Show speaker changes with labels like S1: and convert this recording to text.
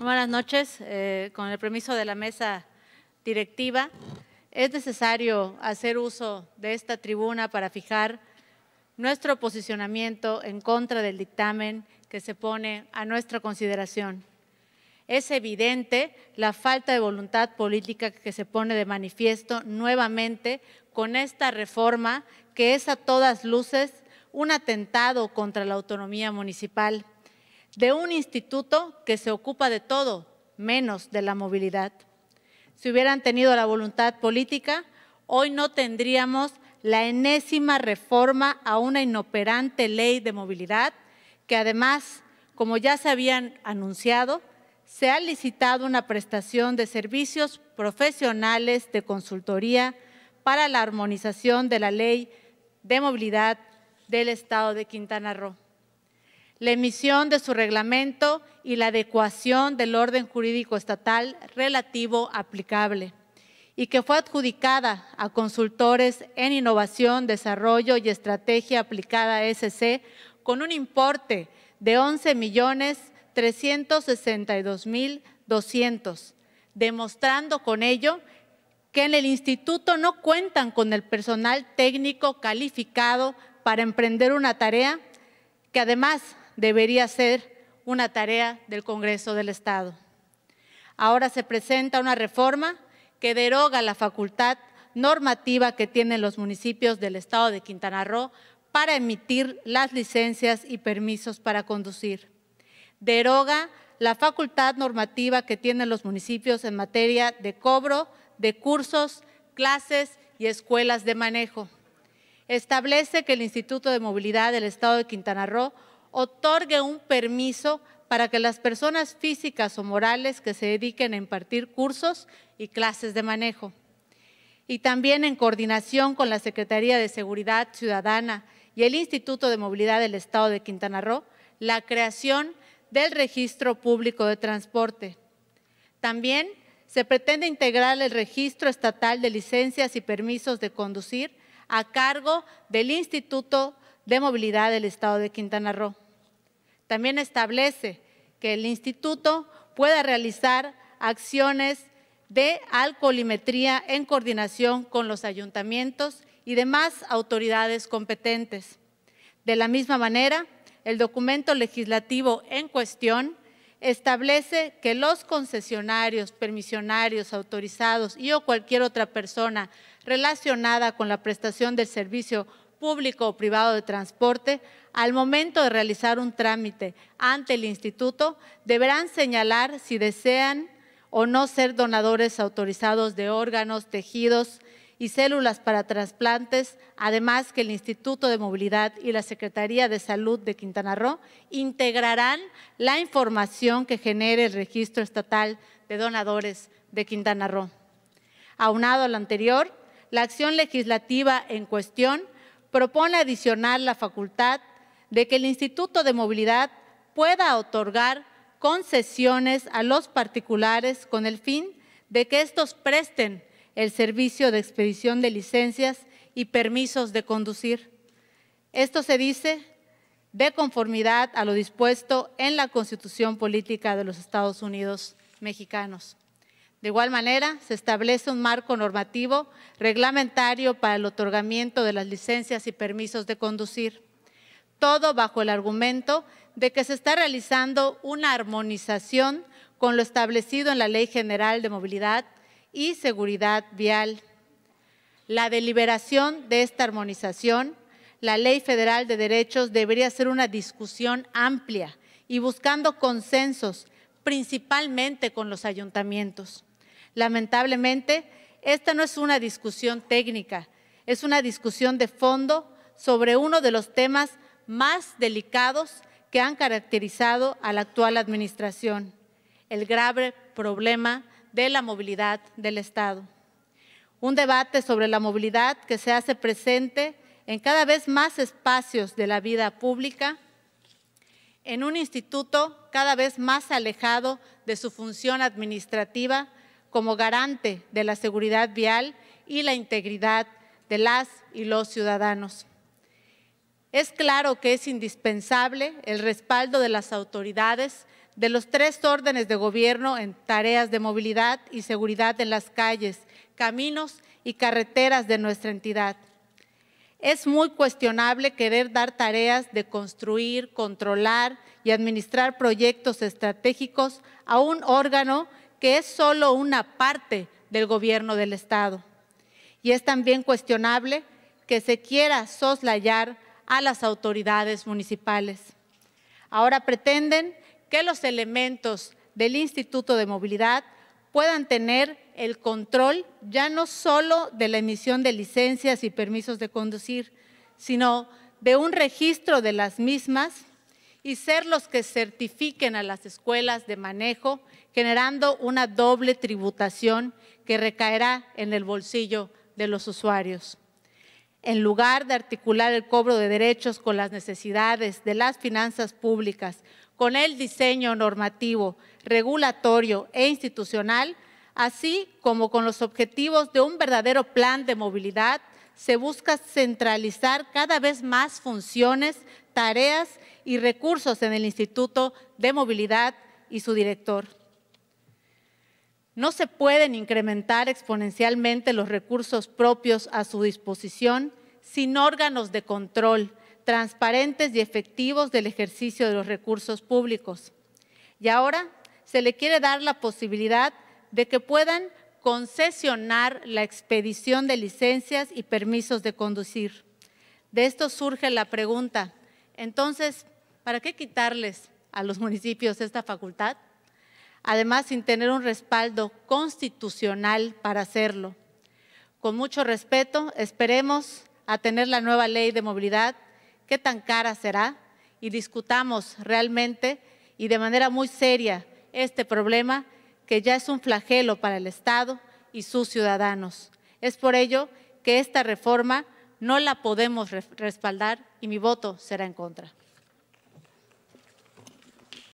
S1: Buenas noches. Eh, con el permiso de la mesa directiva, es necesario hacer uso de esta tribuna para fijar nuestro posicionamiento en contra del dictamen que se pone a nuestra consideración. Es evidente la falta de voluntad política que se pone de manifiesto nuevamente con esta reforma que es a todas luces un atentado contra la autonomía municipal de un instituto que se ocupa de todo, menos de la movilidad. Si hubieran tenido la voluntad política, hoy no tendríamos la enésima reforma a una inoperante ley de movilidad que además, como ya se habían anunciado, se ha licitado una prestación de servicios profesionales de consultoría para la armonización de la ley de movilidad del Estado de Quintana Roo la emisión de su reglamento y la adecuación del orden jurídico estatal relativo aplicable, y que fue adjudicada a consultores en innovación, desarrollo y estrategia aplicada SC con un importe de 11.362.200, millones demostrando con ello que en el instituto no cuentan con el personal técnico calificado para emprender una tarea que además debería ser una tarea del Congreso del Estado. Ahora se presenta una reforma que deroga la facultad normativa que tienen los municipios del Estado de Quintana Roo para emitir las licencias y permisos para conducir. Deroga la facultad normativa que tienen los municipios en materia de cobro de cursos, clases y escuelas de manejo. Establece que el Instituto de Movilidad del Estado de Quintana Roo otorgue un permiso para que las personas físicas o morales que se dediquen a impartir cursos y clases de manejo. Y también en coordinación con la Secretaría de Seguridad Ciudadana y el Instituto de Movilidad del Estado de Quintana Roo, la creación del Registro Público de Transporte. También se pretende integrar el Registro Estatal de Licencias y Permisos de Conducir a cargo del Instituto de Movilidad del Estado de Quintana Roo. También establece que el instituto pueda realizar acciones de alcoholimetría en coordinación con los ayuntamientos y demás autoridades competentes. De la misma manera, el documento legislativo en cuestión establece que los concesionarios, permisionarios, autorizados y o cualquier otra persona relacionada con la prestación del servicio público o privado de transporte, al momento de realizar un trámite ante el instituto, deberán señalar si desean o no ser donadores autorizados de órganos, tejidos y células para trasplantes, además que el Instituto de Movilidad y la Secretaría de Salud de Quintana Roo integrarán la información que genere el Registro Estatal de Donadores de Quintana Roo. Aunado a lo anterior, la acción legislativa en cuestión propone adicionar la facultad de que el Instituto de Movilidad pueda otorgar concesiones a los particulares con el fin de que estos presten el servicio de expedición de licencias y permisos de conducir. Esto se dice de conformidad a lo dispuesto en la Constitución Política de los Estados Unidos Mexicanos. De igual manera, se establece un marco normativo reglamentario para el otorgamiento de las licencias y permisos de conducir, todo bajo el argumento de que se está realizando una armonización con lo establecido en la Ley General de Movilidad y Seguridad Vial. La deliberación de esta armonización, la Ley Federal de Derechos debería ser una discusión amplia y buscando consensos, principalmente con los ayuntamientos. Lamentablemente, esta no es una discusión técnica, es una discusión de fondo sobre uno de los temas más delicados que han caracterizado a la actual administración, el grave problema de la movilidad del Estado. Un debate sobre la movilidad que se hace presente en cada vez más espacios de la vida pública, en un instituto cada vez más alejado de su función administrativa, como garante de la seguridad vial y la integridad de las y los ciudadanos. Es claro que es indispensable el respaldo de las autoridades de los tres órdenes de gobierno en tareas de movilidad y seguridad en las calles, caminos y carreteras de nuestra entidad. Es muy cuestionable querer dar tareas de construir, controlar y administrar proyectos estratégicos a un órgano que es solo una parte del gobierno del Estado. Y es también cuestionable que se quiera soslayar a las autoridades municipales. Ahora pretenden que los elementos del Instituto de Movilidad puedan tener el control ya no solo de la emisión de licencias y permisos de conducir, sino de un registro de las mismas y ser los que certifiquen a las escuelas de manejo, generando una doble tributación que recaerá en el bolsillo de los usuarios. En lugar de articular el cobro de derechos con las necesidades de las finanzas públicas, con el diseño normativo, regulatorio e institucional, así como con los objetivos de un verdadero plan de movilidad, se busca centralizar cada vez más funciones tareas y recursos en el Instituto de Movilidad y su director. No se pueden incrementar exponencialmente los recursos propios a su disposición sin órganos de control transparentes y efectivos del ejercicio de los recursos públicos. Y ahora se le quiere dar la posibilidad de que puedan concesionar la expedición de licencias y permisos de conducir. De esto surge la pregunta, entonces, ¿para qué quitarles a los municipios esta facultad? Además, sin tener un respaldo constitucional para hacerlo. Con mucho respeto, esperemos a tener la nueva ley de movilidad, qué tan cara será, y discutamos realmente y de manera muy seria este problema que ya es un flagelo para el Estado y sus ciudadanos. Es por ello que esta reforma no la podemos respaldar y mi voto será en contra.